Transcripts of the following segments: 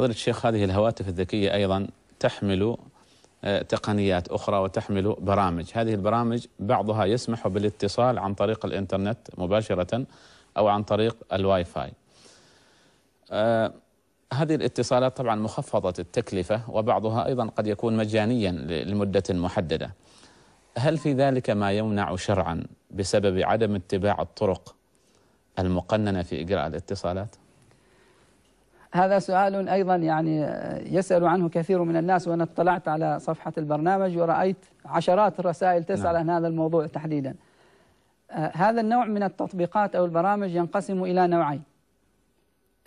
فضيلة الشيخ هذه الهواتف الذكية أيضا تحمل آه، تقنيات أخرى وتحمل برامج هذه البرامج بعضها يسمح بالاتصال عن طريق الإنترنت مباشرة أو عن طريق الواي فاي آه، هذه الاتصالات طبعا مخفضة التكلفة وبعضها أيضا قد يكون مجانيا لمدة محددة هل في ذلك ما يمنع شرعا بسبب عدم اتباع الطرق المقننة في إجراء الاتصالات؟ هذا سؤال أيضا يعني يسأل عنه كثير من الناس وأنا اطلعت على صفحة البرنامج ورأيت عشرات الرسائل تسأل نعم. عن هذا الموضوع تحديدا آه، هذا النوع من التطبيقات أو البرامج ينقسم إلى نوعين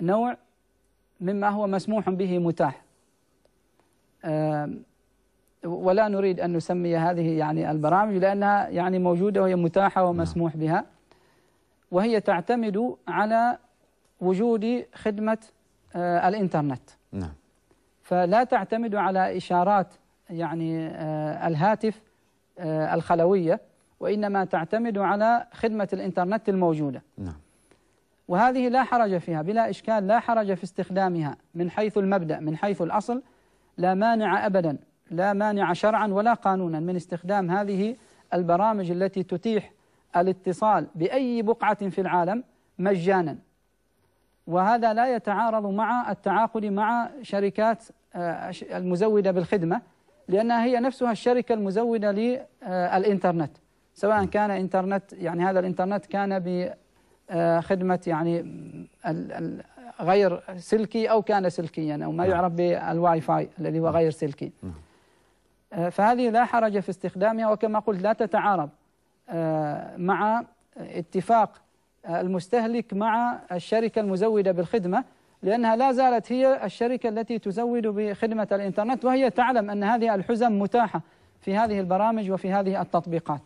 نوع مما هو مسموح به متاح آه، ولا نريد أن نسمي هذه يعني البرامج لأنها يعني موجودة وهي متاحة نعم. ومسموح بها وهي تعتمد على وجود خدمة آه، الانترنت نعم فلا تعتمدوا على إشارات يعني آه، الهاتف آه، الخلوية وإنما تعتمدوا على خدمة الإنترنت الموجودة نعم وهذه لا حرج فيها بلا إشكال لا حرج في استخدامها من حيث المبدأ من حيث الأصل لا مانع أبدا لا مانع شرعا ولا قانونا من استخدام هذه البرامج التي تتيح الاتصال بأي بقعة في العالم مجانا وهذا لا يتعارض مع التعاقد مع شركات آه، المزودة بالخدمة لأنها هي نفسها الشركة المزودة للإنترنت سواء كان إنترنت يعني هذا الإنترنت كان بخدمة آه، يعني غير سلكي أو كان سلكيا أو ما نعم. يعرف بالواي فاي الذي هو نعم. غير سلكي نعم. آه، فهذه لا حرج في استخدامها وكما قلت لا تتعارض مع اتفاق المستهلك مع الشركة المزودة بالخدمة لأنها لا زالت هي الشركة التي تزود بخدمة الإنترنت وهي تعلم أن هذه الحزم متاحة في هذه البرامج وفي هذه التطبيقات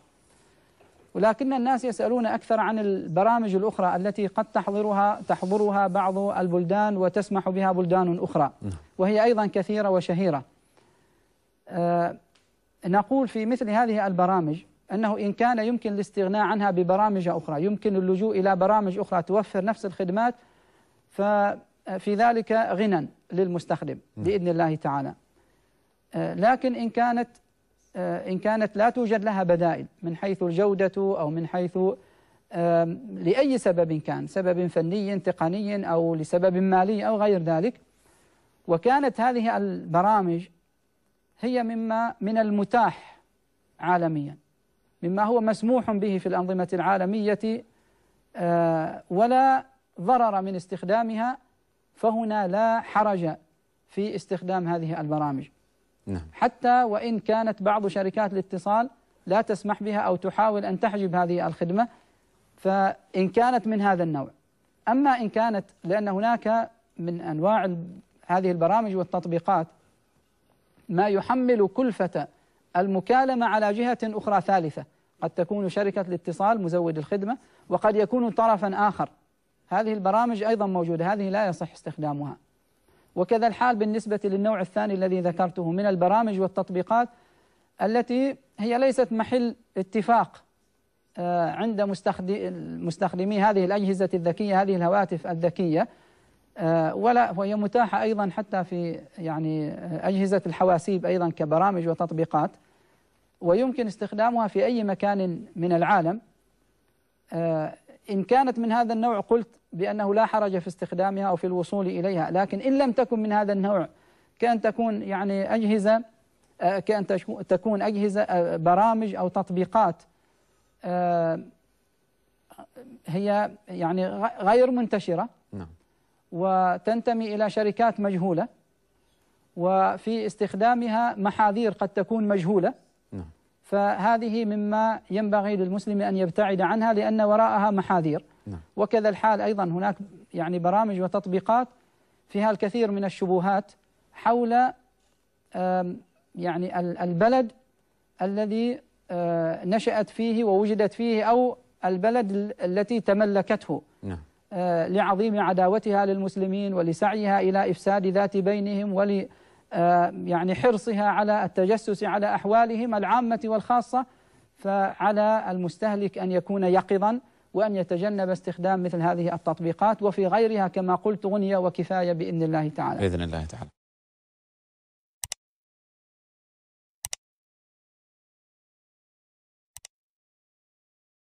ولكن الناس يسألون أكثر عن البرامج الأخرى التي قد تحضرها تحضرها بعض البلدان وتسمح بها بلدان أخرى نعم. وهي أيضا كثيرة وشهيرة أه نقول في مثل هذه البرامج أنه إن كان يمكن الاستغناء عنها ببرامج أخرى يمكن اللجوء إلى برامج أخرى توفر نفس الخدمات ففي ذلك غنى للمستخدم بإذن الله تعالى آه، لكن إن كانت آه، إن كانت لا توجد لها بدائل من حيث الجودة أو من حيث لأي سبب كان سبب فني تقني أو لسبب مالي أو غير ذلك وكانت هذه البرامج هي مما من المتاح عالميا مما هو مسموح به في الأنظمة العالمية آه، ولا ضرر من استخدامها فهنا لا حرج في استخدام هذه البرامج نعم. حتى وإن كانت بعض شركات الاتصال لا تسمح بها أو تحاول أن تحجب هذه الخدمة فإن كانت من هذا النوع أما إن كانت لأن هناك من أنواع هذه البرامج والتطبيقات ما يحمل كلفة المكالمة على جهة أخرى ثالثة قد تكون شركة الاتصال مزود الخدمة وقد يكون طرفا آخر هذه البرامج أيضا موجودة هذه لا يصح استخدامها وكذا الحال بالنسبة للنوع الثاني الذي ذكرته من البرامج والتطبيقات التي هي ليست محل اتفاق آه، عند مستخدمي هذه الأجهزة الذكية هذه الهواتف الذكية آه، ولا وهي متاحة أيضا حتى في يعني آه، أجهزة الحواسيب أيضا كبرامج وتطبيقات ويمكن استخدامها في أي مكان من العالم آه، إن كانت من هذا النوع قلت بأنه لا حرج في استخدامها أو في الوصول إليها لكن إن لم تكن من هذا النوع كأن تكون يعني أجهزة آه، كأن تكون أجهزة آه، برامج أو تطبيقات هي يعني غير منتشرة نعم. وتنتمي إلى شركات مجهولة وفي استخدامها محاذير قد تكون مجهولة فهذه مما ينبغي للمسلم أن يبتعد عنها لأن وراءها محاذير نعم. وكذا الحال أيضا هناك يعني برامج وتطبيقات فيها الكثير من الشبهات حول يعني البلد الذي آه، نشأت فيه ووجدت فيه أو البلد التي تملكته نعم. آه، لعظيم عداوتها للمسلمين ولسعيها إلى إفساد ذات بينهم ول آه، يعني حرصها على التجسس على أحوالهم العامة والخاصة فعلى المستهلك أن يكون يقظا وأن يتجنب استخدام مثل هذه التطبيقات وفي غيرها كما قلت غنية وكفاية بإذن الله تعالى بإذن الله تعالى